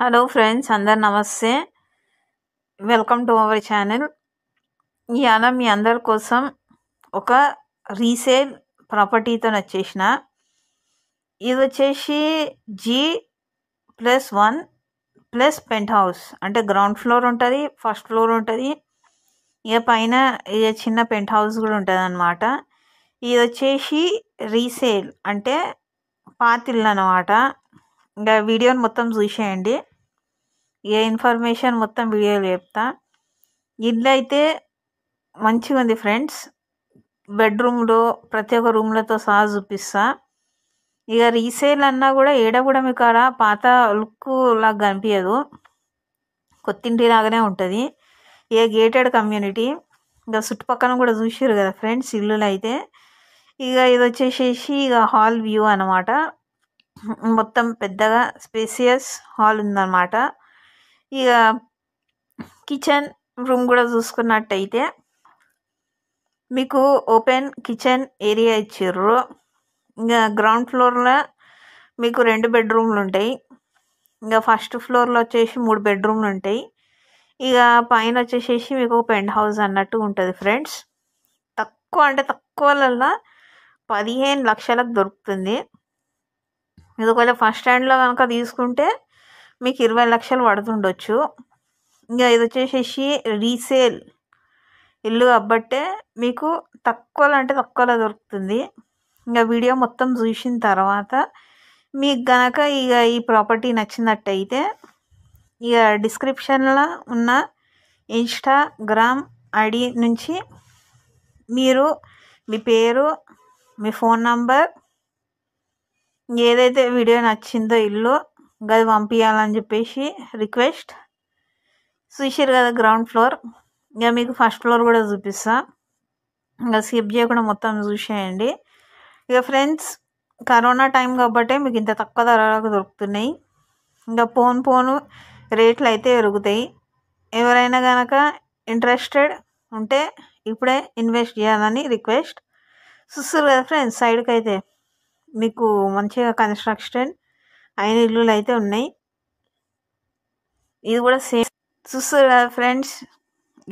hello friends అందరు నమస్తే welcome to our channel ఇవాళ మీ అందరి కోసం ఒక రీసేల్ ప్రాపర్టీతో వచ్చేసిన ఇది వచ్చేసి G plus one plus penthouse అంటే గ్రౌండ్ ఫ్లోర్ ఉంటుంది ఫస్ట్ ఫ్లోర్ ఉంటుంది ఇక పైన ఇక చిన్న పెంట్ హౌస్ కూడా ఉంటుంది అనమాట ఇది వచ్చేసి రీసేల్ అంటే పాతిల్ అనమాట ఇంకా వీడియోని మొత్తం చూసేయండి ఏ ఇన్ఫర్మేషన్ మొత్తం వీడియోలో చెప్తా ఇల్లు అయితే మంచిగా ఉంది ఫ్రెండ్స్ బెడ్రూమ్లో ప్రతి ఒక్క రూమ్లతో సహా చూపిస్తా ఇక రీసేల్ అన్నా కూడా ఏడ కూడా మీకు అక్కడ పాత లుక్ లాగా కనిపించదు కొత్తింటి లాగానే ఉంటుంది ఇక గేటెడ్ కమ్యూనిటీ ఇంకా చుట్టుపక్కన కూడా చూసారు కదా ఫ్రెండ్స్ ఇల్లులు అయితే ఇక ఇది వచ్చేసేసి ఇక హాల్ వ్యూ అనమాట మొత్తం పెద్దగా స్పేసియస్ హాల్ ఉందన్నమాట ఇక కిచెన్ రూమ్ కూడా చూసుకున్నట్టయితే మీకు ఓపెన్ కిచెన్ ఏరియా ఇచ్చారు ఇంకా గ్రౌండ్ ఫ్లోర్లో మీకు రెండు బెడ్రూమ్లు ఉంటాయి ఇంకా ఫస్ట్ ఫ్లోర్లో వచ్చేసి మూడు బెడ్రూమ్లు ఉంటాయి ఇక పైన వచ్చేసేసి మీకు పెంట్ హౌస్ అన్నట్టు ఉంటుంది ఫ్రెండ్స్ తక్కువ అంటే తక్కువలల్లా పదిహేను లక్షలకు దొరుకుతుంది ఇది ఒకవేళ ఫస్ట్ హ్యాండ్లో కనుక తీసుకుంటే మీకు ఇరవై లక్షలు పడుతుండొచ్చు ఇంకా ఇది వచ్చేసేసి రీసేల్ ఇల్లు కాబట్టే మీకు తక్కువలో అంటే తక్కువలో దొరుకుతుంది ఇంకా వీడియో మొత్తం చూసిన తర్వాత మీకు గనక ఇక ఈ ప్రాపర్టీ నచ్చినట్టయితే ఇక డిస్క్రిప్షన్లో ఉన్న ఇన్స్టాగ్రామ్ ఐడి నుంచి మీరు మీ పేరు మీ ఫోన్ నంబర్ ఏదైతే వీడియో నచ్చిందో ఇల్లు ఇంకా అది పంపించాలని చెప్పేసి రిక్వెస్ట్ చూసారు కదా గ్రౌండ్ ఫ్లోర్ ఇంకా మీకు ఫస్ట్ ఫ్లోర్ కూడా చూపిస్తా ఇంకా స్కిప్ చేయకుండా మొత్తం చూసేయండి ఇక ఫ్రెండ్స్ కరోనా టైం కాబట్టి మీకు ఇంత తక్కువ ధరలకు దొరుకుతున్నాయి ఇంకా పోను పోను రేట్లు అయితే పెరుగుతాయి ఎవరైనా కనుక ఇంట్రెస్టెడ్ ఉంటే ఇప్పుడే ఇన్వెస్ట్ చేయాలని రిక్వెస్ట్ చూస్తారు కదా ఫ్రెండ్స్ సైడ్కి అయితే మీకు మంచిగా కన్స్ట్రక్షన్ ఐదు ఇల్లులు అయితే ఉన్నాయి ఇది కూడా సేమ్ చూస్తారు కదా ఫ్రెండ్స్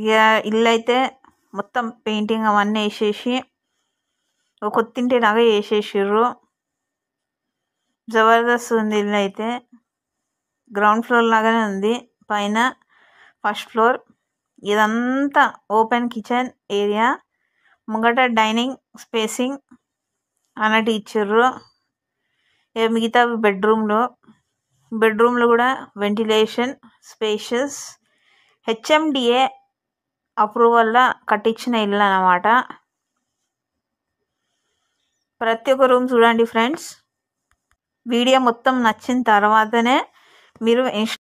ఇక ఇల్లు అయితే మొత్తం పెయింటింగ్ అవన్నీ వేసేసి ఒక కొత్తింటి లాగా వేసేసారు జబర్దస్త్ ఉంది ఇల్లు అయితే గ్రౌండ్ ఫ్లోర్ లాగానే ఉంది పైన ఫస్ట్ ఫ్లోర్ ఇదంతా ఓపెన్ కిచెన్ ఏరియా ముంగట డైనింగ్ స్పేసింగ్ అన్నట్టు ఇచ్చారు మిగతా బెడ్రూమ్లో బెడ్రూమ్లో కూడా వెంటిలేషన్ స్పేషియస్ హెచ్ఎండిఏ అప్రూవల్ల కట్టించిన ఇల్లు అన్నమాట ప్రతి ఒక్క రూమ్ చూడండి ఫ్రెండ్స్ వీడియో మొత్తం నచ్చిన తర్వాతనే మీరు